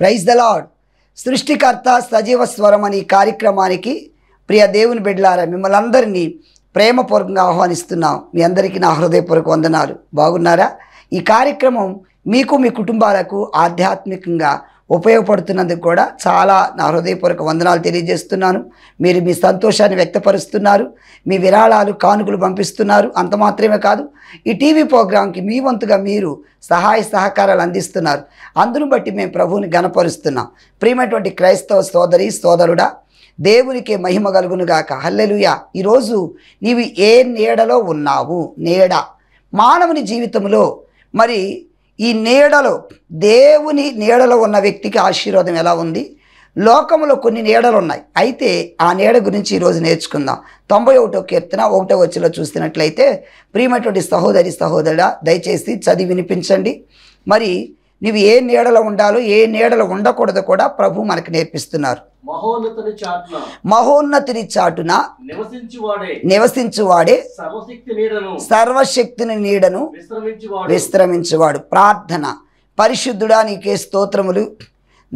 praise the lord సృష్టికర్త సజీవ స్వరం అనే కార్యక్రమానికి ప్రియ దేవుని బిడ్డలారా మిమ్మల్ని అందరినీ ప్రేమపూర్వకంగా ఆహ్వానిస్తున్నాం మీ అందరికీ నా హృదయపూర్వక వందనాలు బాగున్నారా ఈ కార్యక్రమం మీకు మీ కుటుంబాలకు ఆధ్యాత్మికంగా ఉపయోగపడుతున్నందుకు కూడా చాలా నా హృదయపూర్వక వందనాలు తెలియజేస్తున్నాను మీరు మీ సంతోషాన్ని వ్యక్తపరుస్తున్నారు మీ విరాళాలు కానుకలు పంపిస్తున్నారు అంత మాత్రమే కాదు ఈ టీవీ ప్రోగ్రాంకి మీ వంతుగా మీరు సహాయ సహకారాలు అందిస్తున్నారు అందును బట్టి మేము ప్రభువుని గణపరుస్తున్నాం ప్రియమైనటువంటి క్రైస్తవ సోదరి సోదరుడా దేవునికే మహిమ కలుగునుగాక హల్లెలుయా ఈరోజు నీవు ఏ నీడలో ఉన్నావు నీడ మానవుని జీవితంలో మరి ఈ నీడలో దేవుని నీడలో ఉన్న వ్యక్తికి ఆశీర్వాదం ఎలా ఉంది లోకంలో కొన్ని నీడలు ఉన్నాయి అయితే ఆ నీడ గురించి ఈరోజు నేర్చుకుందాం తొంభై ఒకటో కీర్తన ఒకటో వచ్చిలో చూసినట్లయితే ప్రియమైనటువంటి సహోదరి సహోదరుడ దయచేసి చదివి వినిపించండి మరి నువ్వు ఏ నీడలో ఉండాలో ఏ నీడలో ఉండకూడదు కూడా ప్రభు మనకు నేర్పిస్తున్నారు మహోన్నతిని చాటున నివసించువాడే సర్వశక్తిని నీడను విశ్రమించువాడు ప్రార్థన పరిశుద్ధుడా నీకే స్తోత్రములు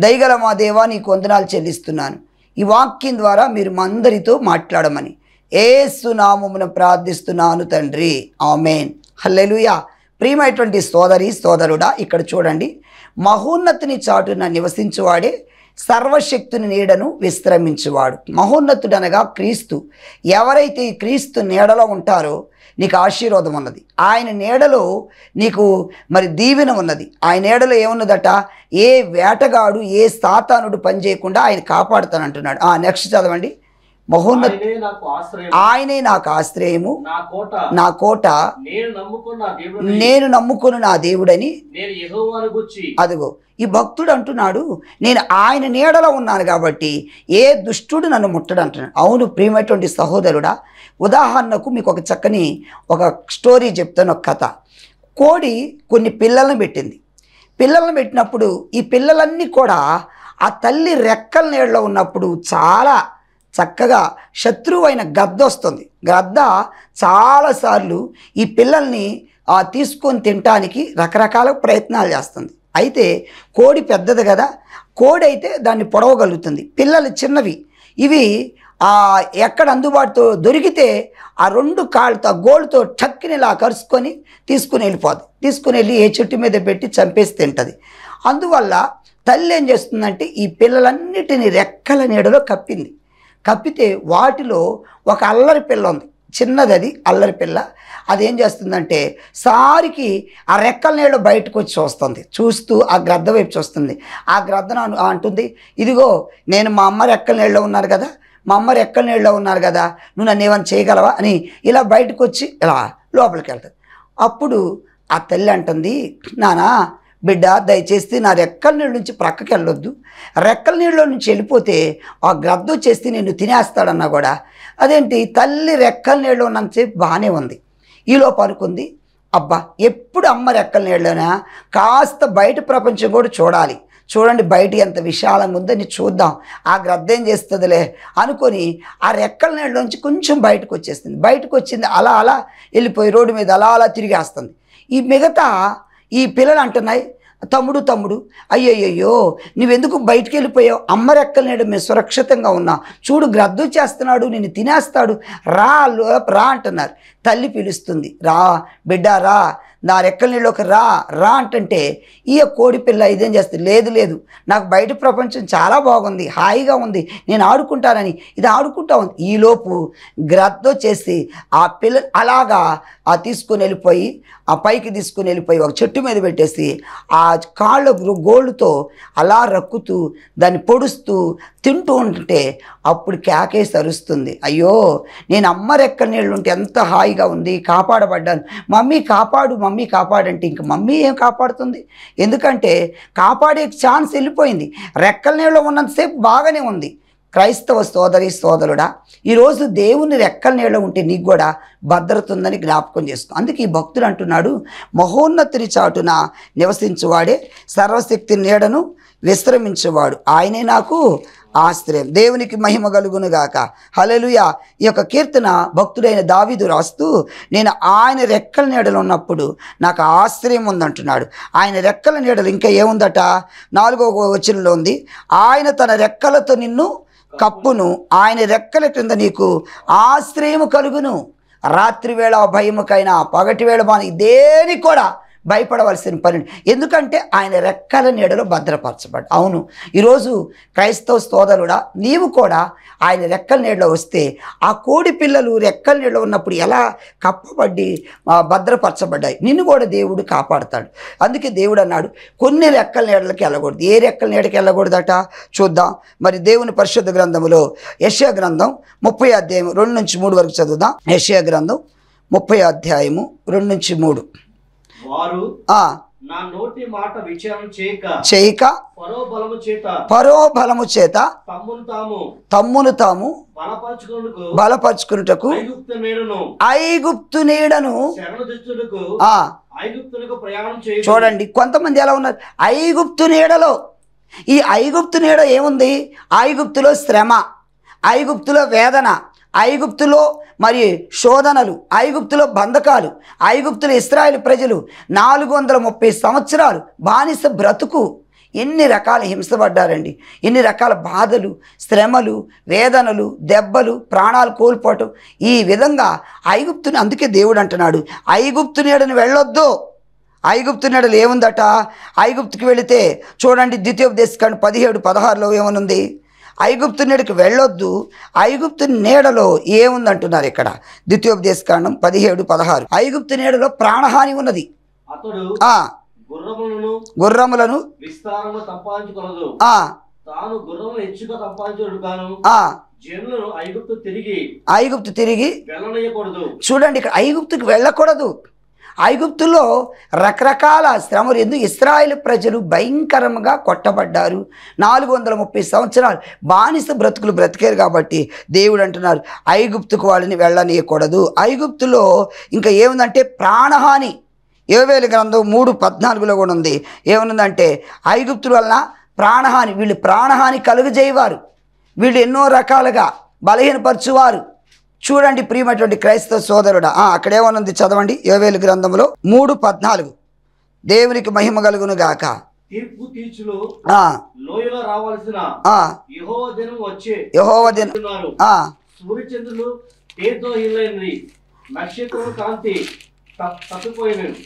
దయగల మా దేవా నీకు వందనాలు చెల్లిస్తున్నాను ఈ వాక్యం ద్వారా మీరు మందరితో మాట్లాడమని ఏ సునామమును ప్రార్థిస్తున్నాను తండ్రి ఆమెన్ హల్లెలుయా ప్రియమైనటువంటి సోదరి సోదరుడా ఇక్కడ చూడండి మహోన్నతిని చాటున నివసించువాడే సర్వశక్తుని నీడను విశ్రమించువాడు మహోన్నతుడు అనగా క్రీస్తు ఎవరైతే క్రీస్తు నీడలో ఉంటారో నీకు ఆశీర్వాదం ఉన్నది ఆయన నీడలో నీకు మరి దీవెన ఉన్నది ఆయన నీడలో ఏమున్నదట ఏ వేటగాడు ఏ సాతానుడు పనిచేయకుండా ఆయన కాపాడుతానంటున్నాడు నెక్స్ట్ చదవండి మహోన్న ఆయనే నాకు ఆశ్రయము నా కోట నేను నమ్ముకుని నా దేవుడని అదిగో ఈ భక్తుడు అంటున్నాడు నేను ఆయన నీడలో ఉన్నాను కాబట్టి ఏ దుష్టుడు నన్ను ముట్టడు అంటున్నాను అవును ప్రియమైనటువంటి సహోదరుడా ఉదాహరణకు మీకు ఒక చక్కని ఒక స్టోరీ చెప్తాను ఒక కథ కోడి కొన్ని పిల్లలను పెట్టింది పిల్లలను పెట్టినప్పుడు ఈ పిల్లలన్నీ కూడా ఆ తల్లి రెక్కల నీడలో ఉన్నప్పుడు చాలా చక్కగా శత్రువు అయిన గద్ద వస్తుంది గద్ద చాలాసార్లు ఈ పిల్లల్ని తీసుకొని తినటానికి రకరకాల ప్రయత్నాలు చేస్తుంది అయితే కోడి పెద్దది కదా కోడి అయితే దాన్ని పొడవగలుగుతుంది పిల్లలు చిన్నవి ఇవి ఎక్కడ అందుబాటుతో దొరికితే ఆ రెండు కాళ్ళతో గోళ్ళతో టక్కుని ఇలా కరుచుకొని తీసుకుని వెళ్ళిపోదు తీసుకుని వెళ్ళి ఏ చెట్టు మీద పెట్టి చంపేసి తింటుంది అందువల్ల తల్లి ఏం చేస్తుందంటే ఈ పిల్లలన్నిటిని రెక్కల నీడలో కప్పింది కప్పితే వాటిలో ఒక అల్లరి పిల్ల ఉంది చిన్నది అది అల్లరి పిల్ల అదేం చేస్తుందంటే సారికి ఆ రెక్కల నీళ్ళు బయటకు వచ్చి చూస్తుంది చూస్తూ ఆ గ్రద్ద వైపు చూస్తుంది ఆ గ్రద్దను అంటుంది ఇదిగో నేను మా అమ్మ రెక్కల నీళ్ళలో ఉన్నారు కదా మా అమ్మ రెక్కల నీళ్ళలో ఉన్నారు కదా నువ్వు నన్ను ఏమైనా చేయగలవా అని ఇలా బయటకు వచ్చి ఇలా లోపలికి వెళ్తుంది అప్పుడు ఆ తల్లి అంటుంది నానా బిడ్డ దయచేసి నా రెక్కల నీళ్ళ నుంచి ప్రక్కకి వెళ్ళొద్దు రెక్కల నీళ్ళ నుంచి వెళ్ళిపోతే ఆ గ్రద్ద వచ్చేసి నేను తినేస్తాడన్నా కూడా అదేంటి తల్లి రెక్కల నీళ్ళు ఉన్నంతసేపు బాగానే ఉంది ఈలోపు అనుకుంది అబ్బా ఎప్పుడు అమ్మ రెక్కల నీళ్ళైనా కాస్త బయట ప్రపంచం కూడా చూడాలి చూడండి బయట ఎంత విశాలంగా ఉందని చూద్దాం ఆ గ్రద్ద ఏం చేస్తుందిలే అనుకొని ఆ రెక్కల నుంచి కొంచెం బయటకు వచ్చేస్తుంది బయటకు వచ్చింది అలా అలా వెళ్ళిపోయి రోడ్డు మీద అలా అలా తిరిగేస్తుంది ఈ మిగతా ఈ పిల్లలు అంటున్నాయి తమ్ముడు తమ్ముడు అయ్యయ్యో నువ్వెందుకు బయటికి వెళ్ళిపోయావు అమ్మరెక్కలేడు మేము సురక్షితంగా ఉన్నా చూడు గ్రద్దు చేస్తున్నాడు నేను తినేస్తాడు రా రా అంటున్నారు తల్లి పిలుస్తుంది రా బిడ్డ రా నా రెక్కల నీళ్ళలోకి రా రా అంటే ఈ కోడిపిల్ల ఇదేం చేస్తుంది లేదు లేదు నాకు బయట ప్రపంచం చాలా బాగుంది హాయిగా ఉంది నేను ఆడుకుంటానని ఇది ఆడుకుంటా ఉంది ఈలోపు గ్రద్దో చేసి ఆ పిల్ల అలాగా ఆ తీసుకుని వెళ్ళిపోయి ఆ పైకి తీసుకుని వెళ్ళిపోయి ఒక చెట్టు మీద పెట్టేసి ఆ కాళ్ళ గోళ్ళుతో అలా రక్కుతూ దాన్ని పొడుస్తూ తింటూ ఉంటుంటే అప్పుడు కేకేసి అరుస్తుంది అయ్యో నేను అమ్మ రెక్కల నీళ్ళు ఉంటే ఎంత హాయిగా ఉంది కాపాడబడ్డాను మమ్మీ కాపాడు మమ్మీ కాపాడంటే ఇంక మమ్మీ ఏం కాపాడుతుంది ఎందుకంటే కాపాడే ఛాన్స్ వెళ్ళిపోయింది రెక్కల నీళ్ళు ఉన్నంతసేపు బాగానే ఉంది క్రైస్తవ సోదరి సోదరుడా ఈరోజు దేవుని రెక్కల నీళ్ళ ఉంటే నీకు కూడా భద్రత ఉందని జ్ఞాపకం చేసుకో అందుకే ఈ భక్తుడు అంటున్నాడు మహోన్నతిని చాటున నివసించువాడే సర్వశక్తి నీడను విశ్రమించేవాడు ఆయనే నాకు ఆశ్రయం దేవునికి మహిమ కలుగునుగాక హలలుయ ఈ యొక్క కీర్తన భక్తుడైన దావిదు రాస్తూ నేను ఆయన రెక్కల నీడలు ఉన్నప్పుడు నాకు ఆశ్రయం ఉందంటున్నాడు ఆయన రెక్కల నీడలు ఇంకా ఏముందట నాలుగో వచనంలో ఉంది ఆయన తన రెక్కలతో నిన్ను కప్పును ఆయన రెక్కల క్రింద నీకు ఆశ్రయము కలుగును రాత్రివేళ భయముకైనా పగటి వేళ దేనికి కూడా భయపడవలసిన పని ఎందుకంటే ఆయన రెక్కల నీడలో భద్రపరచబడ్డ అవును ఈరోజు క్రైస్తవ సోదరుడా నీవు కూడా ఆయన రెక్కల నీడలో వస్తే ఆ కోడి పిల్లలు రెక్కల నీడలో ఉన్నప్పుడు ఎలా కప్పబడి భద్రపరచబడ్డాయి నిన్ను కూడా దేవుడు కాపాడుతాడు అందుకే దేవుడు అన్నాడు కొన్ని రెక్కల నీడలకి వెళ్ళకూడదు ఏ రెక్కల నీడకి వెళ్ళకూడదట చూద్దాం మరి దేవుని పరిశుద్ధ గ్రంథములో యశ్యా గ్రంథం ముప్పై అధ్యాయం రెండు నుంచి మూడు వరకు చదువుదాం యశ్యా గ్రంథం ముప్పై అధ్యాయము రెండు నుంచి మూడు చేయక పరోబలము చేత పరో తమ్మును తాము తమ్మును ఐగుప్తు నీడను చూడండి కొంతమంది ఎలా ఉన్నారు ఐగుప్తు నీడలో ఈ ఐగుప్తు నీడ ఏముంది ఐగుప్తులో శ్రమ ఐగుప్తులో వేదన ఐగుప్తులో మరి శోధనలు ఐగుప్తులో బంధకాలు ఐగుప్తులు ఇస్రాయేల్ ప్రజలు నాలుగు వందల ముప్పై సంవత్సరాలు బానిస బ్రతుకు ఎన్ని రకాల హింసపడ్డారండి ఎన్ని రకాల బాధలు శ్రమలు వేదనలు దెబ్బలు ప్రాణాలు కోల్పోవటం ఈ విధంగా ఐగుప్తుని అందుకే దేవుడు అంటున్నాడు ఐగుప్తు నీడని వెళ్ళొద్దు ఐగుప్తు నీడలు ఏముందట ఐగుప్తుకి వెళితే చూడండి ద్వితీయోపదేశం పదిహేడు పదహారులో ఏమనుంది ఐగుప్తు నేడికి వెళ్ళొద్దు ఐగుప్తు నీడలో ఏముందంటున్నారు ఇక్కడ ద్వితీయోపదేశ కాండం పదిహేడు పదహారు ఐగుప్తు నీడలో ప్రాణహాని ఉన్నది గుర్రములను ఐగుప్తు తిరిగి చూడండి ఇక్కడ ఐగుప్తుకి వెళ్ళకూడదు ఐగుప్తులో రకరకాల శ్రమలు ఎందుకు ఇస్రాయేల్ ప్రజలు భయంకరంగా కొట్టబడ్డారు నాలుగు వందల ముప్పై సంవత్సరాలు బానిస బ్రతుకులు బ్రతికారు కాబట్టి దేవుడు అంటున్నారు ఐగుప్తుకు వాళ్ళని వెళ్ళనీయకూడదు ఐగుప్తులో ఇంకా ఏముందంటే ప్రాణహాని ఏవేలు గ్రంథం మూడు పద్నాలుగులో కూడా ఉంది ఏమనుందంటే ఐగుప్తుల వలన ప్రాణహాని వీళ్ళు ప్రాణహాని కలుగజేయవారు వీళ్ళు ఎన్నో రకాలుగా బలహీనపరచువారు చూడండి ప్రియమైనటువంటి క్రైస్తవ సోదరుడు అక్కడేమనుంది చదవండి యోవేలు గ్రంథంలో మూడు పద్నాలుగు దేవునికి మహిమ కలుగును గాక తీర్పు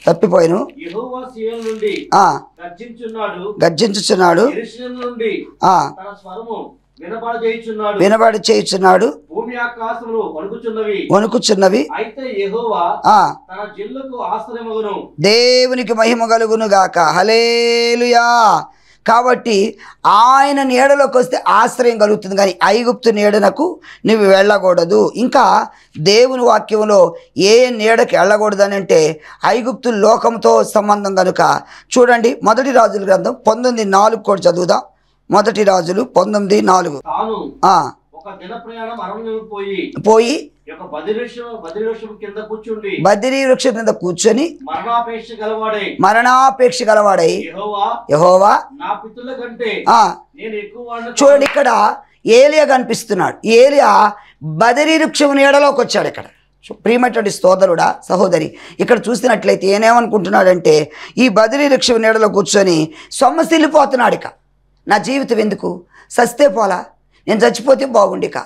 తప్పిపోయాను గర్జించుచున్నాడు గర్జించుచున్నాడు వినబడి చేయుచున్నాడు వణుకుచున్నవి దేవునికి మహిమ కలుగును గాక హలేలుయా కాబట్టి ఆయన నీడలోకి వస్తే ఆశ్రయం కలుగుతుంది కానీ ఐగుప్తు నీడనకు నువ్వు వెళ్ళకూడదు ఇంకా దేవుని వాక్యంలో ఏ నీడకి వెళ్ళకూడదు అని అంటే ఐగుప్తు లోకంతో సంబంధం కనుక చూడండి మొదటి రాజుల గ్రంథం పంతొమ్మిది నాలుగు కూడా చదువుదాం మొదటి రాజులు పంతొమ్మిది నాలుగు పోయి బదిరీ వృక్షం కింద కూర్చొని మరణాపేక్ష గలవాడై యహోవా చూడండి ఇక్కడ ఏలియా కనిపిస్తున్నాడు ఏలియా బదిరీ వృక్షం నీడలోకి వచ్చాడు ఇక్కడ ప్రియమైనటువంటి సోదరుడా సహోదరి ఇక్కడ చూసినట్లయితే ఏనేమనుకుంటున్నాడంటే ఈ బదిరీ వృక్షం నీడలో కూర్చొని సొమ్మసిల్లిపోతున్నాడు ఇక నా జీవితం ఎందుకు సస్తే పోలా నేను చచ్చిపోతే బాగుండిక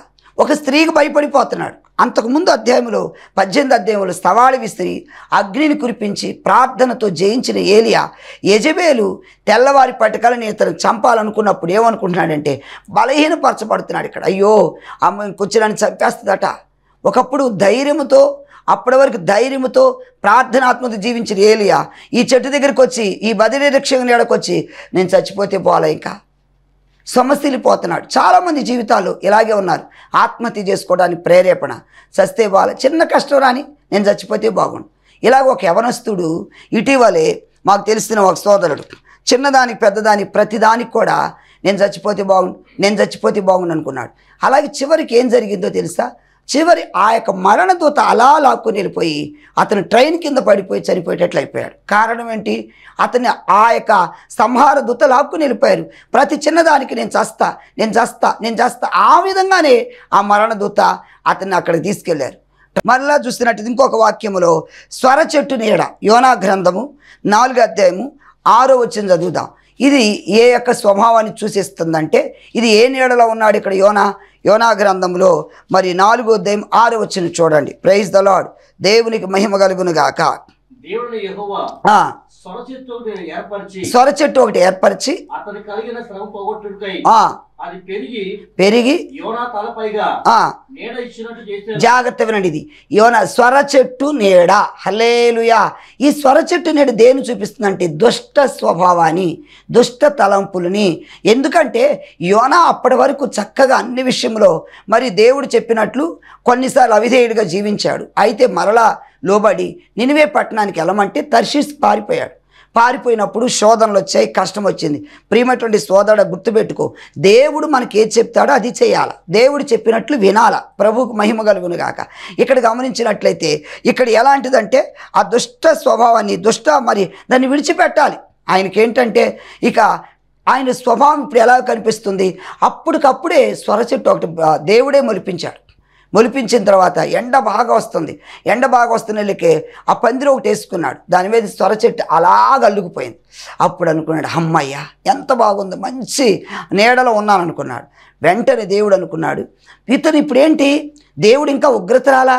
ఒక స్త్రీకి భయపడిపోతున్నాడు అంతకుముందు అధ్యాయంలో పద్దెనిమిది అధ్యాయంలో స్థవాళి విసిరి అగ్నిని కురిపించి ప్రార్థనతో జయించిన ఏలియా యజబేలు తెల్లవారి పటకాలని నేతను చంపాలనుకున్నప్పుడు ఏమనుకుంటున్నాడంటే బలహీనపరచబడుతున్నాడు ఇక్కడ అయ్యో అమ్మ కూర్చోడానికి చంపేస్తుందట ఒకప్పుడు ధైర్యంతో అప్పటి వరకు ధైర్యంతో ప్రార్థనాత్మక జీవించిన ఏలియా ఈ చెట్టు దగ్గరికి వచ్చి ఈ బదిలీ రక్షణ వచ్చి నేను చచ్చిపోతే పోలే ఇంకా పోతున్నాడు చాలామంది జీవితాలు ఇలాగే ఉన్నారు ఆత్మహత్య చేసుకోవడానికి ప్రేరేపణ చస్తే వాళ్ళ చిన్న కష్టం రాని నేను చచ్చిపోతే బాగుండు ఇలాగ ఒక యవనస్తుడు ఇటీవలే మాకు తెలిసిన ఒక సోదరుడు చిన్నదానికి పెద్దదానికి ప్రతిదానికి కూడా నేను చచ్చిపోతే బాగుండు నేను చచ్చిపోతే బాగుండు అనుకున్నాడు అలాగే చివరికి ఏం జరిగిందో తెలుసా చివరి ఆ యొక్క మరణదూత అలా లాక్కుని వెళ్ళిపోయి అతను ట్రైన్ కింద పడిపోయి చనిపోయేటట్లు అయిపోయాడు కారణం ఏంటి అతని ఆ యొక్క సంహార దూత లాక్కుని వెళ్ళిపోయారు ప్రతి చిన్నదానికి నేను చస్తా నేను చస్తా నేను చస్తా ఆ విధంగానే ఆ మరణదూత అతన్ని అక్కడికి తీసుకెళ్లారు మరలా చూసినట్టు ఇంకొక వాక్యములో స్వర చెట్టు నీడ యోనా గ్రంథము నాలుగో అధ్యాయము ఆరో వచ్చిన చదువుదాం ఇది ఏ యొక్క స్వభావాన్ని చూసిస్తుందంటే ఇది ఏ నీడలో ఉన్నాడు ఇక్కడ యోనా యోనా గ్రంథంలో మరి నాలుగో దయం ఆరు వచ్చిన చూడండి ప్రైజ్ ద లాడ్ దేవునికి మహిమ కలుగునుగాక దేవుని స్వర చెట్టు ఒకటి ఏర్పరిచి పెరిగి జాగ్రత్త వినండి ఇది యోన స్వర చెట్టు నీడ హలేలుయా ఈ స్వర చెట్టు నేడు దేని చూపిస్తుందంటే దుష్ట స్వభావాన్ని దుష్ట తలంపులని ఎందుకంటే యోన అప్పటి వరకు చక్కగా అన్ని విషయంలో మరి దేవుడు చెప్పినట్లు కొన్నిసార్లు అవిధేయుడిగా జీవించాడు అయితే మరలా లోబడి నినివే పట్టణానికి వెళ్ళమంటే తర్షిస్ పారిపోయాడు పారిపోయినప్పుడు శోధనలు వచ్చాయి కష్టం వచ్చింది ప్రియమైనటువంటి సోదరుడు గుర్తుపెట్టుకో దేవుడు మనకి ఏది చెప్తాడో అది చేయాలి దేవుడు చెప్పినట్లు వినాల ప్రభుకు మహిమ కలుగును గాక ఇక్కడ గమనించినట్లయితే ఇక్కడ ఎలాంటిదంటే ఆ దుష్ట స్వభావాన్ని దుష్ట మరి దాన్ని విడిచిపెట్టాలి ఆయనకేంటంటే ఇక ఆయన స్వభావం ఇప్పుడు ఎలా కనిపిస్తుంది అప్పటికప్పుడే స్వర చెట్టు ఒకటి దేవుడే మొలిపించాడు మొలిపించిన తర్వాత ఎండ బాగా వస్తుంది ఎండ బాగా వస్తున్న వెళ్ళకే ఆ పందిరి ఒకటి వేసుకున్నాడు దాని మీద స్వర చెట్టు అలాగ అల్లుకుపోయింది అప్పుడు అనుకున్నాడు అమ్మయ్య ఎంత బాగుంది మంచి నీడలో ఉన్నాను అనుకున్నాడు వెంటనే దేవుడు అనుకున్నాడు ఇతను ఇప్పుడేంటి దేవుడు ఇంకా ఉగ్రత రాలా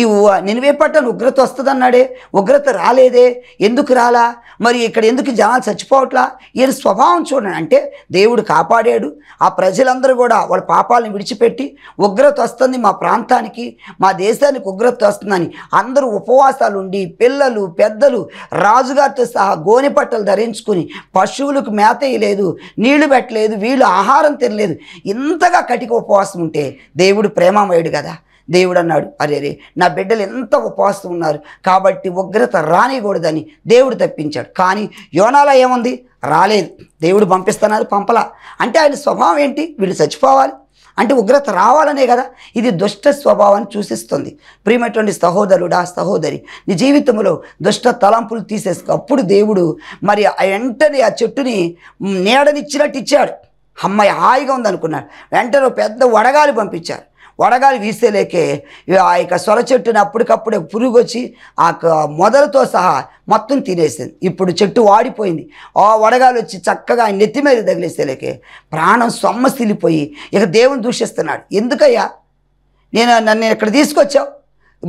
ఈ నినివే పట్టణ ఉగ్రత వస్తుందన్నాడే ఉగ్రత రాలేదే ఎందుకు రాలా మరి ఇక్కడ ఎందుకు జనాలు చచ్చిపోవట్లా ఈయన స్వభావం చూడండి అంటే దేవుడు కాపాడాడు ఆ ప్రజలందరూ కూడా వాళ్ళ పాపాలను విడిచిపెట్టి ఉగ్రత వస్తుంది మా ప్రాంతానికి మా దేశానికి ఉగ్రత వస్తుందని అందరూ ఉపవాసాలు ఉండి పిల్లలు పెద్దలు రాజుగారితో సహా గోని పట్టలు ధరించుకుని పశువులకు మేత వేయలేదు నీళ్లు పెట్టలేదు వీళ్ళు ఆహారం తినలేదు ఇంతగా కటిక ఉపవాసం ఉంటే దేవుడు ప్రేమమయుడు కదా దేవుడు అన్నాడు అరే రే నా బిడ్డలు ఎంత ఉపవాసం ఉన్నారు కాబట్టి ఉగ్రత రానికూడదని దేవుడు తప్పించాడు కానీ యోనాల ఏముంది రాలేదు దేవుడు పంపిస్తున్నారు పంపలా అంటే ఆయన స్వభావం ఏంటి వీళ్ళు చచ్చిపోవాలి అంటే ఉగ్రత రావాలనే కదా ఇది దుష్ట స్వభావాన్ని సూచిస్తుంది ప్రియమైనటువంటి సహోదరుడా సహోదరి నీ జీవితంలో దుష్ట తలంపులు తీసేసుకో అప్పుడు దేవుడు మరి వెంటనే ఆ చెట్టుని నీడనిచ్చినట్టు ఇచ్చాడు అమ్మాయి హాయిగా ఉందనుకున్నాడు వెంటనే పెద్ద వడగాలి పంపించారు వడగాలి వీస్తే లేకే ఆ యొక్క సొర చెట్టుని అప్పటికప్పుడే పురుగు వచ్చి ఆ మొదలతో సహా మొత్తం తినేసింది ఇప్పుడు చెట్టు వాడిపోయింది ఆ వడగాలి వచ్చి చక్కగా ఆయన నెత్తి మీద తగిలేస్తే లేకే ప్రాణం సొమ్మసిలిపోయి ఇక దేవుని దూషిస్తున్నాడు ఎందుకయ్యా నేను నన్ను ఇక్కడ తీసుకొచ్చావు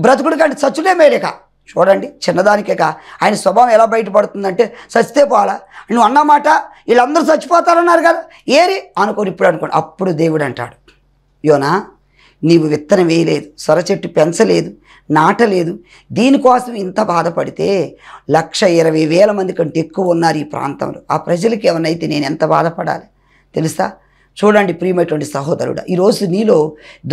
బ్రతుకుడు కంటే చచ్చుడే మేడక చూడండి చిన్నదానికేక ఆయన స్వభావం ఎలా బయటపడుతుందంటే చచ్చితే పోవాలా నువ్వు అన్నమాట వీళ్ళందరూ చచ్చిపోతారన్నారు కదా ఏరి అనుకోని ఇప్పుడు అనుకోండి అప్పుడు దేవుడు అంటాడు యోనా నీవు విత్తనం వేయలేదు సొరచెట్టు పెంచలేదు నాటలేదు దీనికోసం ఇంత బాధపడితే లక్ష ఇరవై వేల మంది కంటే ఎక్కువ ఉన్నారు ఈ ప్రాంతంలో ఆ ప్రజలకి ఏమన్నైతే నేను ఎంత బాధపడాలి తెలుసా చూడండి ప్రియమైనటువంటి సహోదరుడు ఈరోజు నీలో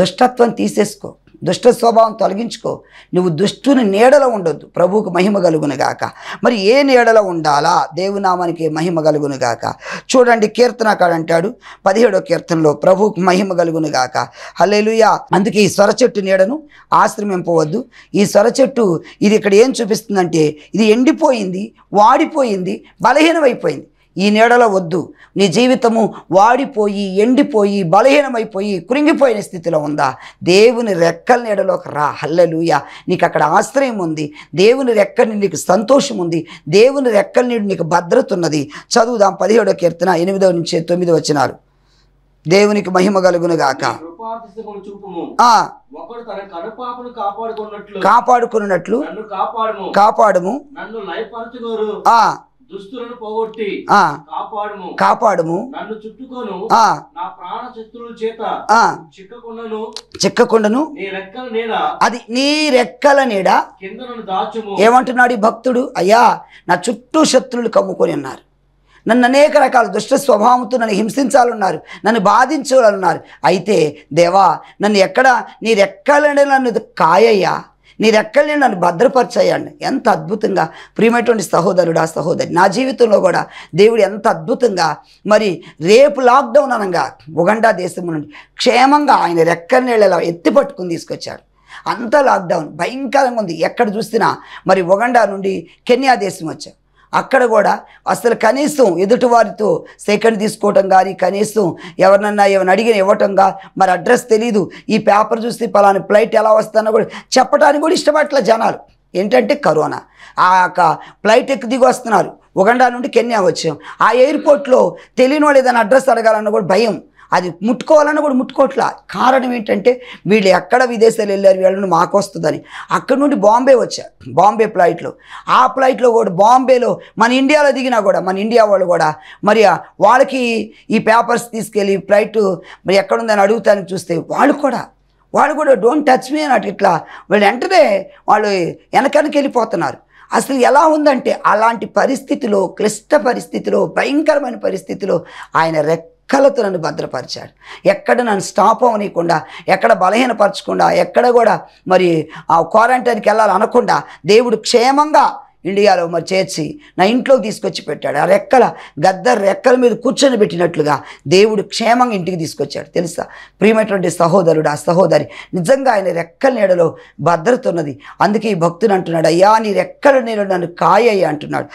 దుష్టత్వం తీసేసుకో దుష్ట స్వభావం తొలగించుకో నువ్వు దుష్టుని నీడలో ఉండొద్దు ప్రభువుకు మహిమ కలుగునుగాక మరి ఏ నీడలో ఉండాలా దేవునామానికి మహిమ కలుగునుగాక చూడండి కీర్తనకాడు అంటాడు పదిహేడో కీర్తనలో ప్రభువుకు మహిమ కలుగునుగాక హలేలుయా అందుకే ఈ స్వర చెట్టు నీడను ఆశ్రమింపవద్దు ఈ స్వర చెట్టు ఇది ఇక్కడ ఏం చూపిస్తుందంటే ఇది ఎండిపోయింది వాడిపోయింది బలహీనమైపోయింది ఈ నీడలో వద్దు నీ జీవితము వాడిపోయి ఎండిపోయి బలహీనమైపోయి కురింగిపోయిన స్థితిలో ఉందా దేవుని రెక్కల నీడలోకి రా హల్లెలుయ నీకు అక్కడ ఆశ్రయం ఉంది దేవుని రెక్కల నీకు సంతోషం ఉంది దేవుని రెక్కల నీడు నీకు భద్రత ఉన్నది చదువుదాం పదిహేడో కీర్తన ఎనిమిదవ నుంచి తొమ్మిది వచ్చినారు దేవునికి మహిమ కలుగునుగాక కాపాడుకున్నట్లు కాపాడుము దుస్తులను పోగొట్టి కాపాడుము కాపాడుము నన్ను చుట్టుకోను నా ప్రాణ శత్రువుల చేత చిక్కకుండను చిక్కకుండను నీ రెక్కల నీడ అది నీ రెక్కల నీడ కింద దాచుము ఏమంటున్నాడు ఈ భక్తుడు అయ్యా నా చుట్టూ శత్రువులు కమ్ముకొని ఉన్నారు నన్ను అనేక రకాల దుష్ట స్వభావంతో నన్ను హింసించాలన్నారు నన్ను బాధించాలన్నారు అయితే దేవా నన్ను ఎక్కడ నీ రెక్కలనే నన్ను కాయయ్యా నీ రెక్కల్ని నన్ను భద్రపరిచేయండి ఎంత అద్భుతంగా ప్రియమైనటువంటి సహోదరుడు ఆ సహోదరి నా జీవితంలో కూడా దేవుడు ఎంత అద్భుతంగా మరి రేపు లాక్డౌన్ అనగా ఉగండా దేశం నుండి క్షేమంగా ఆయన రెక్కల నీళ్ళలో ఎత్తి పట్టుకుని తీసుకొచ్చాడు అంత లాక్డౌన్ భయంకరంగా ఉంది ఎక్కడ చూసినా మరి ఉగండా నుండి కెన్యా దేశం వచ్చాడు అక్కడ కూడా అసలు కనీసం ఎదుటివారితో సెకండ్ తీసుకోవటం కానీ కనీసం ఎవరినన్నా ఏమైనా అడిగిన ఇవ్వటంగా మరి అడ్రస్ తెలియదు ఈ పేపర్ చూస్తే పలాని ఫ్లైట్ ఎలా వస్తానో కూడా చెప్పడానికి కూడా ఇష్టపడట్ల జనాలు ఏంటంటే కరోనా ఆ యొక్క ఫ్లైట్ ఎక్కి దిగి వస్తున్నారు ఉగండా నుండి కెన్యా వచ్చాం ఆ ఎయిర్పోర్ట్లో తెలియని వాళ్ళు ఏదైనా అడ్రస్ అడగాలన్న కూడా భయం అది ముట్టుకోవాలన్నా కూడా ముట్టుకోవట్లా కారణం ఏంటంటే వీళ్ళు ఎక్కడ విదేశాలు వెళ్ళారు వీళ్ళని మాకు వస్తుందని అక్కడ నుండి బాంబే వచ్చారు బాంబే ఫ్లైట్లో ఆ ఫ్లైట్లో కూడా బాంబేలో మన ఇండియాలో దిగినా కూడా మన ఇండియా వాళ్ళు కూడా మరి వాళ్ళకి ఈ పేపర్స్ తీసుకెళ్ళి ఫ్లైట్ మరి ఎక్కడుందని అడుగుతానికి చూస్తే వాళ్ళు కూడా వాళ్ళు కూడా డోంట్ టచ్ మీ అన్నట్టు ఇట్లా వీళ్ళు వెంటనే వాళ్ళు వెనకనకి వెళ్ళిపోతున్నారు అసలు ఎలా ఉందంటే అలాంటి పరిస్థితిలో క్లిష్ట పరిస్థితిలో భయంకరమైన పరిస్థితిలో ఆయన రెక్ రెక్కలతో నన్ను భద్రపరిచాడు ఎక్కడ నన్ను స్టాప్ అవనీయకుండా ఎక్కడ బలహీనపరచకుండా ఎక్కడ కూడా మరి ఆ క్వారంటైన్కి వెళ్ళాలనకుండా దేవుడు క్షేమంగా ఇండియాలో మరి చేర్చి నా ఇంట్లోకి తీసుకొచ్చి పెట్టాడు ఆ రెక్కల గద్ద రెక్కల మీద కూర్చొని పెట్టినట్లుగా దేవుడు క్షేమంగా ఇంటికి తీసుకొచ్చాడు తెలుసా ప్రియమైనటువంటి సహోదరుడు ఆ సహోదరి నిజంగా ఆయన రెక్కల నీడలో భద్రత ఉన్నది అందుకే ఈ భక్తుని అంటున్నాడు అయ్యా నీ రెక్కల నీడలో నన్ను కాయ అంటున్నాడు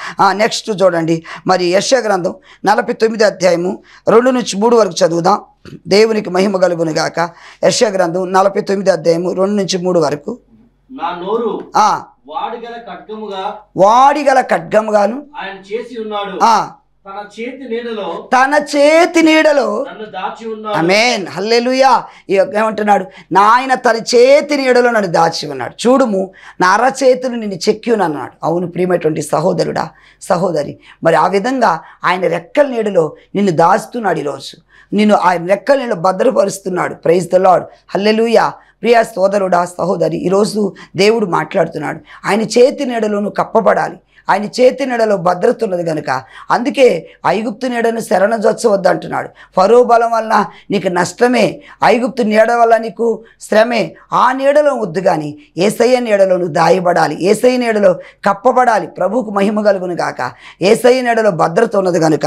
నెక్స్ట్ చూడండి మరి యశ గ్రంథం నలభై తొమ్మిది అధ్యాయము రెండు నుంచి మూడు వరకు చదువుదాం దేవునికి మహిమ కలుగును గాక యశ గ్రంథం నలభై తొమ్మిది అధ్యాయము రెండు నుంచి మూడు వరకు నా నోరు వాడి గల వాడిగల ఖడ్గముగాను ఆ తన చేతి నీడలో అమేన్ హల్లెలుయా ఏమంటున్నాడు నాయన తన చేతి నీడలో నన్ను దాచి ఉన్నాడు చూడుము నా అరచేతులు నిన్ను చెక్కిను అన్నాడు అవును ప్రియమైనటువంటి సహోదరుడా సహోదరి మరి ఆ విధంగా ఆయన రెక్కల నీడలో నిన్ను దాస్తున్నాడు ఈరోజు నిన్ను ఆయన రెక్కల నీడలో భద్రపరుస్తున్నాడు ప్రైజ్ ద లాడ్ హల్లెలుయా ప్రియ సోదరుడా సహోదరి ఈరోజు దేవుడు మాట్లాడుతున్నాడు ఆయన చేతి నీడలోను కప్పబడాలి ఆయన చేతి నీడలో భద్రత ఉన్నది కనుక అందుకే ఐగుప్తు నీడను శరణ అంటున్నాడు ఫరో బలం వలన నీకు నష్టమే ఐగుప్తు నీడ వల్ల నీకు శ్రమే ఆ నీడలో వద్దు కానీ ఏసయ్య నీడలో నువ్వు దాయబడాలి ఏసయ్య నీడలో కప్పబడాలి ప్రభువుకు మహిమ కలుగును గాక ఏసయ్య నీడలో భద్రత ఉన్నది కనుక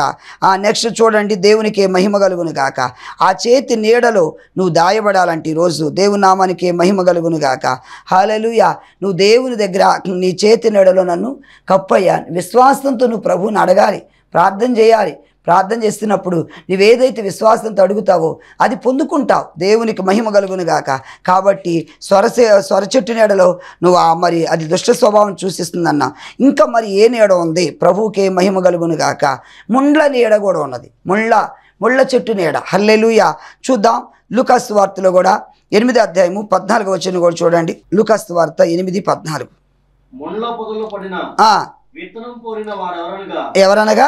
ఆ నెక్స్ట్ చూడండి దేవునికి మహిమ కలుగును గాక ఆ చేతి నీడలో నువ్వు దాయబడాలంటే ఈరోజు దేవు నామానికి మహిమ కలుగును గాక హాలలుయ నువ్వు దేవుని దగ్గర నీ చేతి నీడలో నన్ను కప్ప అప్పయ్యా విశ్వాసంతో నువ్వు ప్రభువుని అడగాలి ప్రార్థన చేయాలి ప్రార్థన చేస్తున్నప్పుడు నువ్వేదైతే విశ్వాసంతో అడుగుతావో అది పొందుకుంటావు దేవునికి మహిమ కలుగును గాక కాబట్టి స్వరసే స్వర చెట్టు నీడలో నువ్వు మరి అది దుష్ట స్వభావం చూసిస్తుందన్న ఇంకా మరి ఏ నీడ ఉంది ప్రభువుకే మహిమ కలుగును గాక ముండ్ల నీడ కూడా ఉన్నది ముళ్ళ ముళ్ళ చెట్టు నీడ హల్లెలుయ చూద్దాం లుకస్ వార్తలో కూడా ఎనిమిది అధ్యాయము పద్నాలుగు వచ్చిన కూడా చూడండి లుకస్ వార్త ఎనిమిది పద్నాలుగు ఎవరనగా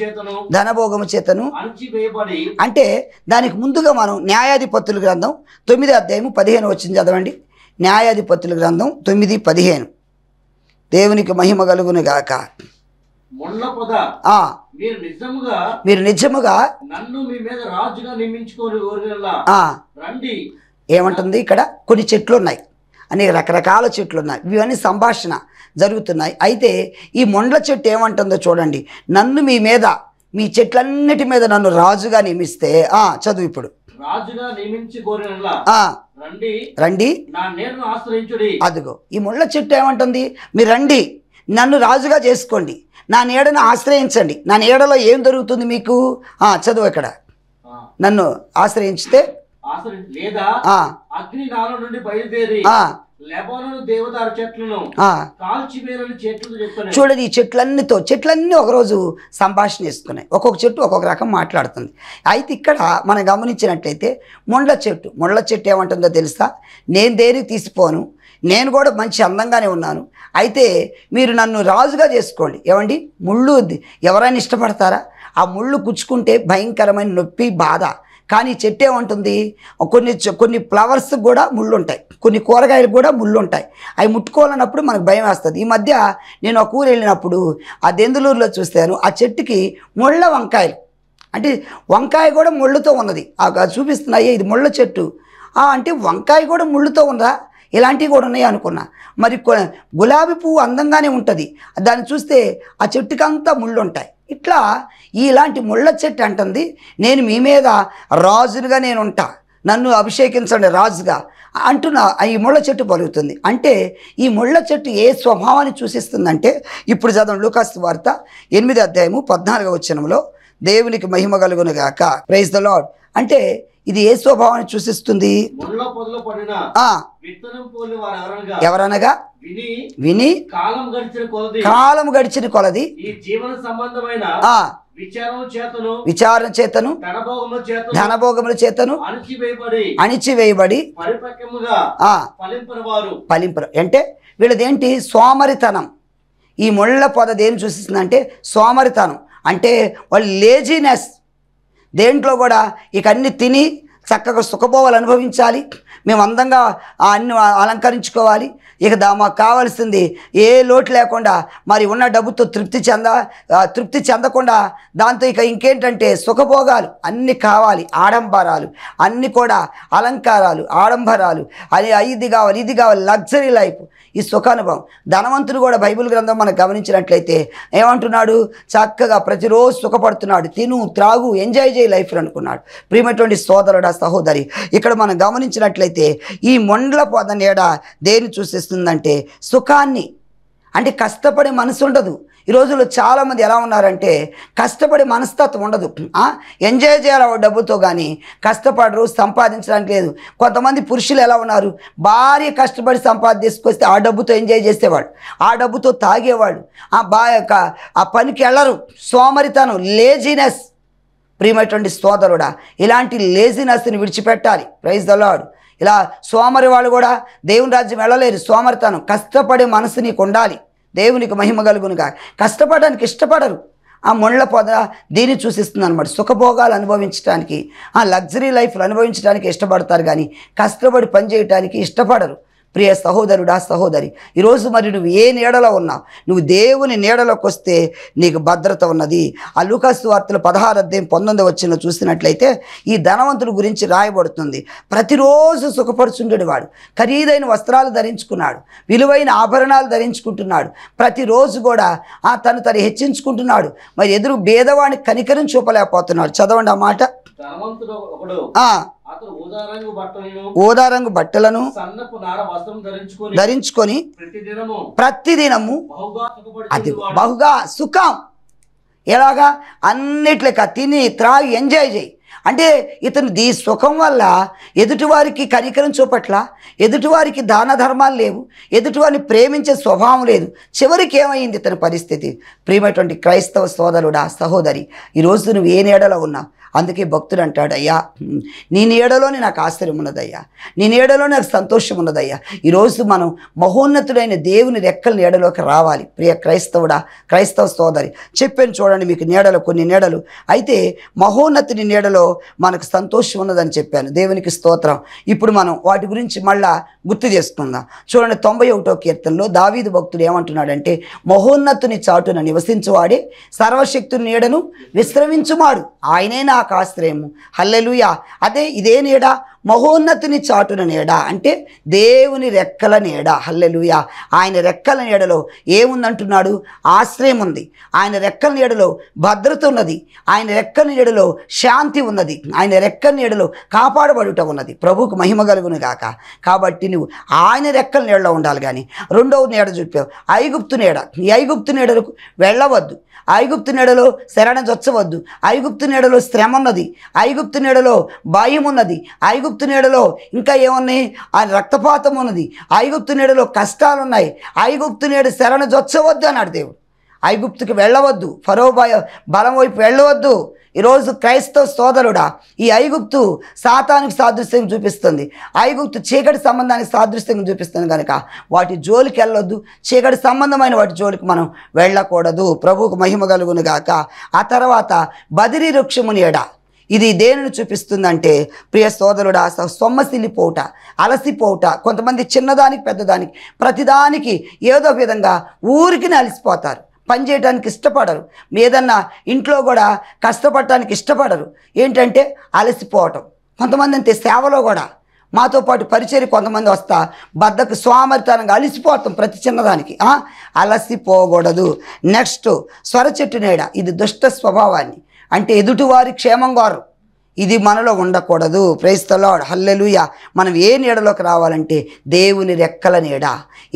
చేతను ధనభోగము చేతను అంటే దానికి ముందుగా మనం న్యాయాధిపతుల గ్రంథం తొమ్మిది అధ్యాయము పదిహేను వచ్చింది చదవండి న్యాయాధిపత్తుల గ్రంథం తొమ్మిది పదిహేను దేవునికి మహిమ కలుగునిగాక ముళ్ళ పొద మీరు నిజముగా నన్ను మీ మీద రాజుగా ఏమంటుంది ఇక్కడ కొన్ని చెట్లు ఉన్నాయి అనేక రకరకాల చెట్లు ఉన్నాయి ఇవన్నీ సంభాషణ జరుగుతున్నాయి అయితే ఈ మొండ్ల చెట్టు ఏమంటుందో చూడండి నన్ను మీ మీద మీ చెట్లన్నిటి మీద నన్ను రాజుగా నియమిస్తే ఆ చదువు ఇప్పుడు రండి రండి అదిగో ఈ మొండ్ల చెట్టు ఏమంటుంది మీరు రండి నన్ను రాజుగా చేసుకోండి నా నీడను ఆశ్రయించండి నా నీడలో ఏం దొరుకుతుంది మీకు చదువు ఇక్కడ నన్ను ఆశ్రయించితే చూడండి ఈ చెట్లన్నీతో చెట్లన్నీ ఒకరోజు సంభాషణ చేస్తున్నాయి ఒక్కొక్క చెట్టు ఒక్కొక్క రకం మాట్లాడుతుంది అయితే ఇక్కడ మనం గమనించినట్లయితే ముండ్ల చెట్టు ముండ్ల చెట్టు ఏమంటుందో తెలుసా నేను దేనికి తీసిపోను నేను కూడా మంచి అందంగానే ఉన్నాను అయితే మీరు నన్ను రాజుగా చేసుకోండి ఏమండి ముళ్ళు ఎవరైనా ఇష్టపడతారా ఆ ముళ్ళు కుచ్చుకుంటే భయంకరమైన నొప్పి బాధ కానీ చెట్టు ఏమంటుంది కొన్ని కొన్ని ఫ్లవర్స్ కూడా ముళ్ళు ఉంటాయి కొన్ని కూరగాయలు కూడా ముళ్ళు ఉంటాయి అవి ముట్టుకోవాలన్నప్పుడు మనకు భయం వేస్తుంది ఈ మధ్య నేను ఒక ఊరు వెళ్ళినప్పుడు ఆ దెందులూరులో చూస్తాను ఆ చెట్టుకి ముళ్ళ వంకాయలు అంటే వంకాయ కూడా ముళ్ళుతో ఉన్నది చూపిస్తున్నాయి ఇది ముళ్ళ చెట్టు అంటే వంకాయ కూడా ముళ్ళుతో ఉందా ఇలాంటివి కూడా ఉన్నాయి అనుకున్నా మరి గులాబీ పువ్వు అందంగానే ఉంటుంది దాన్ని చూస్తే ఆ చెట్టుకంతా ముళ్ళు ఉంటాయి ఇట్లా ఇలాంటి ముళ్ళ చెట్టు అంటుంది నేను మీ మీద రాజునిగా నేను ఉంటా నన్ను అభిషేకించండి రాజుగా అంటున్న ఈ ముళ్ళ చెట్టు పలుకుతుంది అంటే ఈ ముళ్ళ చెట్టు ఏ స్వభావాన్ని చూసిస్తుందంటే ఇప్పుడు చదవండి లూకాస్తు వార్త ఎనిమిది అధ్యాయము పద్నాలుగవ వచ్చినంలో దేవునికి మహిమ కలుగును గాక ప్రైజ్ ద లాడ్ అంటే ఇది ఏ స్వభావాన్ని సూచిస్తుంది ఎవరనగా విని కాలం గడిచిన కొలది జీవన సంబంధమైన విచారణ చేతను ధనభోగముల చేతను అణిచివేయబడి ఫలింపరు అంటే వీళ్ళదేంటి సోమరితనం ఈ ముళ్ళ పొద చూసిస్తుంది అంటే సోమరితనం అంటే వాళ్ళు లేజీనెస్ దేంట్లో కూడా ఇక అన్ని తిని చక్కగా సుఖభోవాలు అనుభవించాలి మేము అందంగా అన్ని అలంకరించుకోవాలి ఇక దా మాకు కావాల్సింది ఏ లోటు లేకుండా మరి ఉన్న డబ్బుతో తృప్తి చెంద తృప్తి చెందకుండా దాంతో ఇక ఇంకేంటంటే సుఖభోగాలు అన్నీ కావాలి ఆడంబరాలు అన్నీ కూడా అలంకారాలు ఆడంబరాలు అది ఇది కావాలి ఇది కావాలి లగ్జరీ లైఫ్ ఈ సుఖానుభవం ధనవంతుడు కూడా బైబిల్ గ్రంథం మనం గమనించినట్లయితే ఏమంటున్నాడు చక్కగా ప్రతిరోజు సుఖపడుతున్నాడు తిను త్రాగు ఎంజాయ్ చేయి లైఫ్ అనుకున్నాడు ప్రియమైనటువంటి సోదరుడు సహోదరి ఇక్కడ మనం గమనించినట్లయితే ఈ మొండల పొద నీడ దేని చూసిస్తుందంటే సుఖాన్ని అంటే కష్టపడే మనసు ఉండదు ఈ రోజుల్లో చాలామంది ఎలా ఉన్నారంటే కష్టపడి మనస్తత్వం ఉండదు ఎంజాయ్ చేయాలి డబ్బుతో కానీ కష్టపడరు సంపాదించడానికి లేదు కొంతమంది పురుషులు ఎలా ఉన్నారు భారీ కష్టపడి సంపాదించుకొస్తే ఆ డబ్బుతో ఎంజాయ్ చేసేవాడు ఆ డబ్బుతో తాగేవాడు ఆ బా ఆ పనికి వెళ్ళరు సోమరితనం లేజినెస్ ప్రియమైనటువంటి సోదరుడా ఇలాంటి లేజినెస్ని విడిచిపెట్టాలి ప్రైజ్ దలాడు ఇలా సోమరి వాళ్ళు కూడా దేవుని రాజ్యం వెళ్ళలేరు సోమరితనం కష్టపడే మనసు నీకు ఉండాలి దేవునికి మహిమ కలుగునుగా కష్టపడడానికి ఇష్టపడరు ఆ మొండ్ల పొద దీన్ని చూసిస్తుంది అనమాట సుఖభోగాలు అనుభవించడానికి ఆ లగ్జరీ లైఫ్లు అనుభవించడానికి ఇష్టపడతారు కానీ కష్టపడి పనిచేయటానికి ఇష్టపడరు ప్రియ సహోదరుడా సహోదరి ఈరోజు మరి నువ్వు ఏ నీడలో ఉన్నా నువ్వు దేవుని నీడలోకి వస్తే నీకు భద్రత ఉన్నది ఆ లూకాసు వార్తలు పదహారు అధ్యయం పంతొమ్మిది వచ్చిన చూసినట్లయితే ఈ ధనవంతుడు గురించి రాయబడుతుంది ప్రతిరోజు సుఖపరుచుండేడు వాడు ఖరీదైన వస్త్రాలు ధరించుకున్నాడు విలువైన ఆభరణాలు ధరించుకుంటున్నాడు ప్రతిరోజు కూడా ఆ తను తను హెచ్చించుకుంటున్నాడు మరి ఎదురు భేదవాడిని కనికరం చూపలేకపోతున్నాడు చదవండి ఆ మాట ఓదా రంగు బట్టలను ధరించుకొని ప్రతిదినము అది బహుగా సుఖం ఎలాగా అన్నిట్లక తిని త్రాగి ఎంజాయ్ చేయి అంటే ఇతను దీ సుఖం వల్ల ఎదుటివారికి కనికరం చూపట్ల ఎదుటివారికి దాన ధర్మాలు లేవు ఎదుటివారిని ప్రేమించే స్వభావం లేదు చివరికి ఏమైంది ఇతని పరిస్థితి ప్రియమైనటువంటి క్రైస్తవ సోదరుడా సహోదరి ఈరోజు నువ్వు ఏ నేడలో ఉన్నావు అందుకే భక్తుడు అంటాడు అయ్యా నీ నీడలోనే నాకు ఆశ్చర్యం ఉన్నదయ్యా నీ నీడలో నాకు సంతోషం ఉన్నదయ్యా ఈరోజు మనం మహోన్నతుడైన దేవుని రెక్కల నీడలోకి రావాలి ప్రియ క్రైస్తవుడా క్రైస్తవ సోదరి చెప్పాను చూడండి మీకు నీడలు కొన్ని నీడలు అయితే మహోన్నతుని నీడలో మనకు సంతోషం ఉన్నదని చెప్పాను దేవునికి స్తోత్రం ఇప్పుడు మనం వాటి గురించి మళ్ళా గుర్తు చేసుకుందాం చూడండి తొంభై ఒకటో కీర్తనలో దావీదు భక్తుడు ఏమంటున్నాడంటే మహోన్నతుని చాటున నివసించువాడే సర్వశక్తుని నీడను విశ్రమించుమాడు ఆయనే నా కాశ్రయము హల్లెలుయా అదే ఇదే నీడ మహోన్నతిని చాటున నీడ అంటే దేవుని రెక్కల నీడ హల్లెలుయా ఆయన రెక్కల నీడలో ఏముందంటున్నాడు ఆశ్రయం ఉంది ఆయన రెక్కల నీడలో భద్రత ఉన్నది ఆయన రెక్కల నీడలో శాంతి ఉన్నది ఆయన రెక్కల నీడలో కాపాడబడుట ఉన్నది ప్రభుకు మహిమ కలుగును గాక కాబట్టి నువ్వు ఆయన రెక్కల నీడలో ఉండాలి కానీ రెండవ నీడ చూపావు ఐగుప్తు నీడ ఈ ఐగుప్తు నీడలకు వెళ్ళవద్దు ఐగుప్తు నీడలో శరణ చొచ్చవద్దు ఐగుప్తు నీడలో శ్రమ ఉన్నది ఐగుప్తు నీడలో భయం ఉన్నది ఐగుప్తు నీడలో ఇంకా ఏమున్నాయి ఆ రక్తపాతం ఉన్నది ఐగుప్తు నీడలో కష్టాలు ఉన్నాయి ఐగుప్తు నీడ శరణ చొచ్చవద్దు అన్నాడు దేవుడు ఐగుప్తుకి వెళ్ళవద్దు ఫరో భయం బలం వైపు వెళ్ళవద్దు ఈరోజు క్రైస్తవ సోదరుడా ఈ ఐగుప్తు సాతానికి సాదృశ్యం చూపిస్తుంది ఐగుప్తు చీకటి సంబంధానికి సాదృశ్యం చూపిస్తుంది కనుక వాటి జోలికి వెళ్ళొద్దు చీకటి సంబంధమైన వాటి జోలికి మనం వెళ్ళకూడదు ప్రభువుకు మహిమ కలుగును గాక ఆ తర్వాత బదిరి వృక్షముని ఎడ ఇది దేనిని చూపిస్తుందంటే ప్రియ సోదరుడా సొమ్మసిల్లిపోవుట అలసిపోవుట కొంతమంది చిన్నదానికి పెద్దదానికి ప్రతిదానికి ఏదో విధంగా ఊరికి అలసిపోతారు చేయడానికి ఇష్టపడరు ఏదన్నా ఇంట్లో కూడా కష్టపడటానికి ఇష్టపడరు ఏంటంటే అలసిపోవటం కొంతమంది అంతే సేవలో కూడా మాతో పాటు పరిచయం కొంతమంది వస్తా బద్దకు స్వామరితనంగా అలసిపోతాం ప్రతి చిన్నదానికి అలసిపోకూడదు నెక్స్ట్ స్వర చెట్టు నీడ ఇది దుష్ట స్వభావాన్ని అంటే ఎదుటివారి క్షేమం గారు ఇది మనలో ఉండకూడదు ప్రైస్తలాడ్ హల్లెలుయ మనం ఏ నీడలోకి రావాలంటే దేవుని రెక్కల నీడ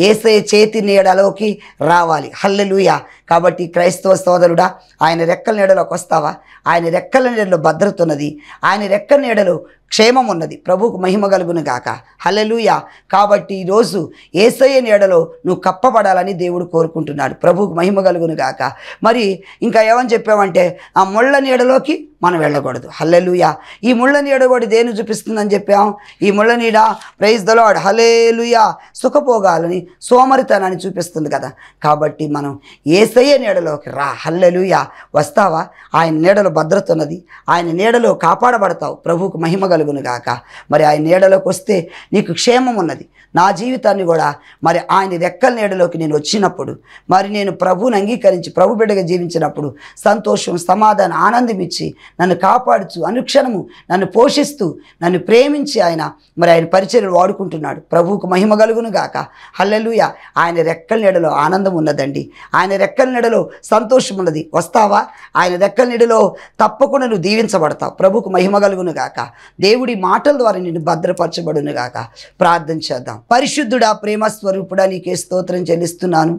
ఏసే చేతి నీడలోకి రావాలి హల్లెలుయ కాబట్టి క్రైస్తవ సోదరుడా ఆయన రెక్కల నీడలోకి వస్తావా ఆయన రెక్కల నీడలో భద్రత ఉన్నది ఆయన రెక్కల నీడలో క్షేమం ఉన్నది ప్రభుకు మహిమ కలుగును గాక హలలుయ కాబట్టి ఈరోజు ఏసయ్య నీడలో నువ్వు కప్పబడాలని దేవుడు కోరుకుంటున్నాడు ప్రభుకు మహిమ కలుగును గాక మరి ఇంకా ఏమని చెప్పామంటే ఆ ముళ్ళ నీడలోకి మనం వెళ్ళకూడదు హల్లెలుయ ఈ ముళ్ళ నీడ కూడా దేని చూపిస్తుందని చెప్పాం ఈ ముళ్ళ నీడ ప్రైజ్ దలాడ్ హలేలుయ సుఖపోగాలని సోమరితనాన్ని చూపిస్తుంది కదా కాబట్టి మనం ఏస ఏసయ్య నీడలోకి రా హల్లెలుయ వస్తావా ఆయన నీడలో భద్రత ఉన్నది ఆయన నీడలో కాపాడబడతావు ప్రభువుకు మహిమ కలుగును గాక మరి ఆయన నీడలోకి వస్తే నీకు క్షేమం ఉన్నది నా జీవితాన్ని కూడా మరి ఆయన రెక్కల నీడలోకి నేను వచ్చినప్పుడు మరి నేను ప్రభువుని అంగీకరించి ప్రభు బిడ్డగా జీవించినప్పుడు సంతోషం సమాధానం ఆనందం ఇచ్చి నన్ను కాపాడుచు అనుక్షణము నన్ను పోషిస్తూ నన్ను ప్రేమించి ఆయన మరి ఆయన పరిచర్యలు వాడుకుంటున్నాడు ప్రభువుకు మహిమ కలుగును గాక హల్లెలుయ ఆయన రెక్కల నీడలో ఆనందం ఉన్నదండి ఆయన రెక్క రెక్కల నెడలో సంతోషం ఉన్నది వస్తావా ఆయన రెక్కల నీడలో తప్పకుండా నువ్వు దీవించబడతావు ప్రభుకు మహిమ కలుగును గాక దేవుడి మాటల ద్వారా నిన్ను భద్రపరచబడును గాక ప్రార్థన చేద్దాం పరిశుద్ధుడా ప్రేమ స్వరూపుడా నీకే స్తోత్రం చెల్లిస్తున్నాను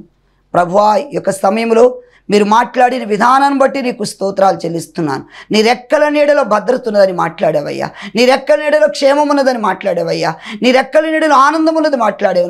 ప్రభువా యొక్క సమయంలో మీరు మాట్లాడిన విధానాన్ని బట్టి నీకు స్తోత్రాలు చెల్లిస్తున్నాను నీ రెక్కల నీడలో భద్రత ఉన్నదని మాట్లాడేవయ్యా నీ రెక్కల నీడలో క్షేమం ఉన్నదని మాట్లాడేవయ్యా నీ రెక్కల నీడలో ఆనందం ఉన్నది మాట్లాడేవు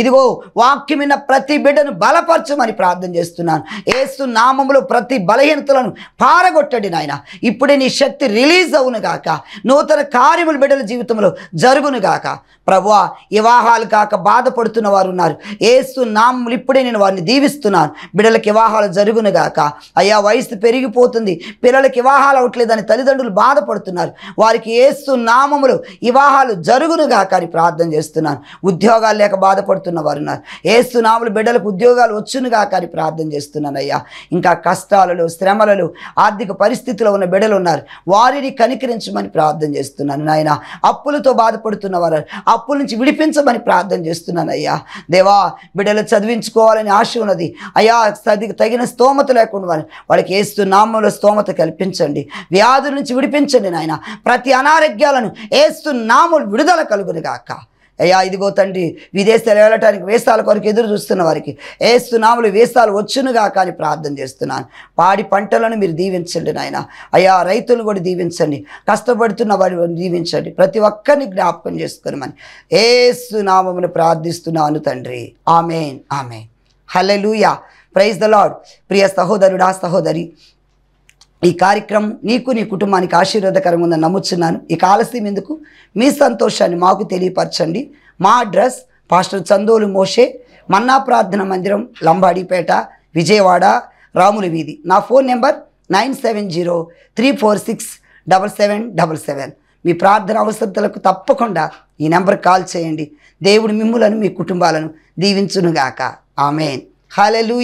ఇదిగో వాక్యమైన ప్రతి బిడ్డను బలపరచమని ప్రార్థన చేస్తున్నాను ఏసు నామములో ప్రతి బలహీనతలను పారగొట్టండి నాయన ఇప్పుడే నీ శక్తి రిలీజ్ అవును గాక నూతన కార్యములు బిడ్డల జీవితంలో జరుగును గాక ప్రభువా వివాహాలు కాక బాధపడుతున్న వారు ఉన్నారు ఏసు నామములు ఇప్పుడే నేను వారిని దీవిస్తున్నాను బిడ్డలకు వివాహాలు జరుగునుగాక అయ్యా వయసు పెరిగిపోతుంది పిల్లలకి వివాహాలు అవట్లేదని తల్లిదండ్రులు బాధపడుతున్నారు వారికి ఏస్తు నామములు వివాహాలు జరుగునుగాక అని ప్రార్థన చేస్తున్నాను ఉద్యోగాలు లేక బాధపడుతున్న వారు ఉన్నారు ఏస్తు నామలు బిడ్డలకు ఉద్యోగాలు వచ్చునుగాక అని ప్రార్థన చేస్తున్నాను అయ్యా ఇంకా కష్టాలలో శ్రమలలో ఆర్థిక పరిస్థితుల్లో ఉన్న బిడ్డలు ఉన్నారు వారిని కనికరించమని ప్రార్థన చేస్తున్నాను నాయన అప్పులతో బాధపడుతున్న వారు అప్పుల నుంచి విడిపించమని ప్రార్థన చేస్తున్నాను అయ్యా దేవా బిడ్డలు చదివించుకోవాలని ఆశ ఉన్నది అయ్యా తగిన స్తోమత లేకుండా వాళ్ళు వాళ్ళకి ఏస్తు నామంలో స్తోమత కల్పించండి వ్యాధుల నుంచి విడిపించండి నాయన ప్రతి అనారోగ్యాలను ఏస్తు నాములు విడుదల కలుగును గాక అయ్యా ఇదిగో తండ్రి విదేశాలు వెళ్ళటానికి వేస్తాల కొరకు ఎదురు చూస్తున్న వారికి ఏస్తున్నాములు వేస్తాలు వచ్చునుగా అని ప్రార్థన చేస్తున్నాను పాడి పంటలను మీరు దీవించండి నాయన అయ్యా రైతులు కూడా దీవించండి కష్టపడుతున్న వారిని దీవించండి ప్రతి ఒక్కరిని జ్ఞాపకం చేసుకునమని ఏస్తున్నామని ప్రార్థిస్తున్నాను తండ్రి amen amen hallelujah praise the Lord ప్రియ సహోదరుడా సహోదరి ఈ కార్యక్రమం నీకు నీ కుటుంబానికి ఆశీర్వాదకరంగా ఉందని నమ్ముచున్నాను ఇక ఆలస్యం ఎందుకు మీ సంతోషాన్ని మాకు తెలియపరచండి మా address pastor Chandolu Moshe Manna ప్రార్థన మందిరం లంబాడిపేట విజయవాడ రాముల వీధి నా phone number nine seven zero three four six double seven double seven మీ ప్రార్థన అవసరతలకు తప్పకుండా ఈ నెంబర్ కాల్ చేయండి దేవుడు మిమ్ములను మీ కుటుంబాలను దీవించునుగాక ఆమెన్ దేవు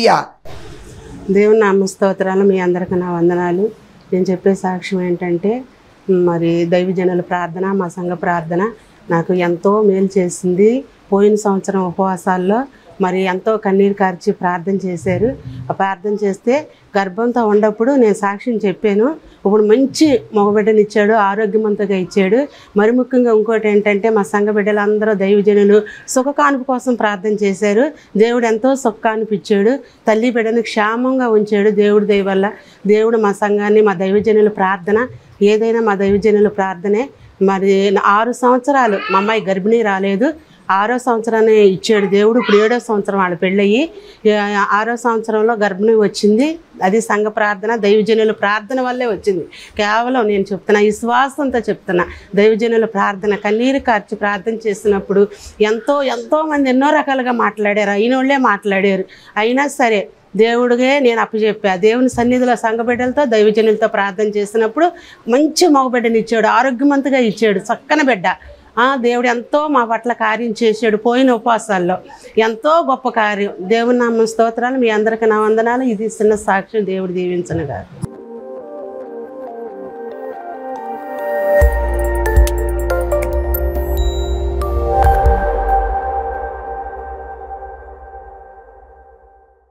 దేవుని స్తోత్రాలు మీ అందరికీ నా వందనాలు నేను చెప్పే సాక్ష్యం ఏంటంటే మరి దైవజనుల ప్రార్థన మా సంఘ ప్రార్థన నాకు ఎంతో మేలు చేసింది పోయిన సంవత్సరం ఉపవాసాల్లో మరి ఎంతో కన్నీరు కార్చి ప్రార్థన చేశారు ప్రార్థన చేస్తే గర్భంతో ఉండప్పుడు నేను సాక్ష్యం చెప్పాను ఇప్పుడు మంచి మగబిడ్డనిచ్చాడు ఆరోగ్యవంతంగా ఇచ్చాడు మరి ముఖ్యంగా ఇంకోటి ఏంటంటే మా సంఘ బిడ్డలందరూ దైవజనులు సుఖకానుపు కోసం ప్రార్థన చేశారు దేవుడు ఎంతో సుఖ తల్లి బిడ్డను క్షేమంగా ఉంచాడు దేవుడి దయ వల్ల దేవుడు మా సంఘాన్ని మా దైవజనుల ప్రార్థన ఏదైనా మా దైవజనుల ప్రార్థనే మరి ఆరు సంవత్సరాలు మా అమ్మాయి గర్భిణీ రాలేదు ఆరో సంవత్సరాన్ని ఇచ్చాడు దేవుడు ఇప్పుడు ఏడో సంవత్సరం వాళ్ళు పెళ్ళయ్యి ఆరో సంవత్సరంలో గర్భిణి వచ్చింది అది సంఘ ప్రార్థన దైవజనుల ప్రార్థన వల్లే వచ్చింది కేవలం నేను చెప్తున్నా విశ్వాసంతో చెప్తున్నా దైవజనుల ప్రార్థన కన్నీరు కార్చి ప్రార్థన చేసినప్పుడు ఎంతో ఎంతో మంది ఎన్నో రకాలుగా మాట్లాడారు అయిన వాళ్ళే మాట్లాడారు అయినా సరే దేవుడిగే నేను అప్పచెప్పా దేవుని సన్నిధిలో సంఘబిడ్డలతో దైవజనులతో ప్రార్థన చేసినప్పుడు మంచి మగబిడ్డని ఇచ్చాడు ఆరోగ్యవంతుగా ఇచ్చాడు చక్కన బిడ్డ దేవుడు ఎంతో మా పట్ల కార్యం చేశాడు పోయిన ఉపవాసాల్లో ఎంతో గొప్ప కార్యం దేవుని నామ స్తోత్రాలు మీ అందరికీ నా వందనాలు ఇది ఇస్తున్న సాక్ష్యం దేవుడు దీవించను గారు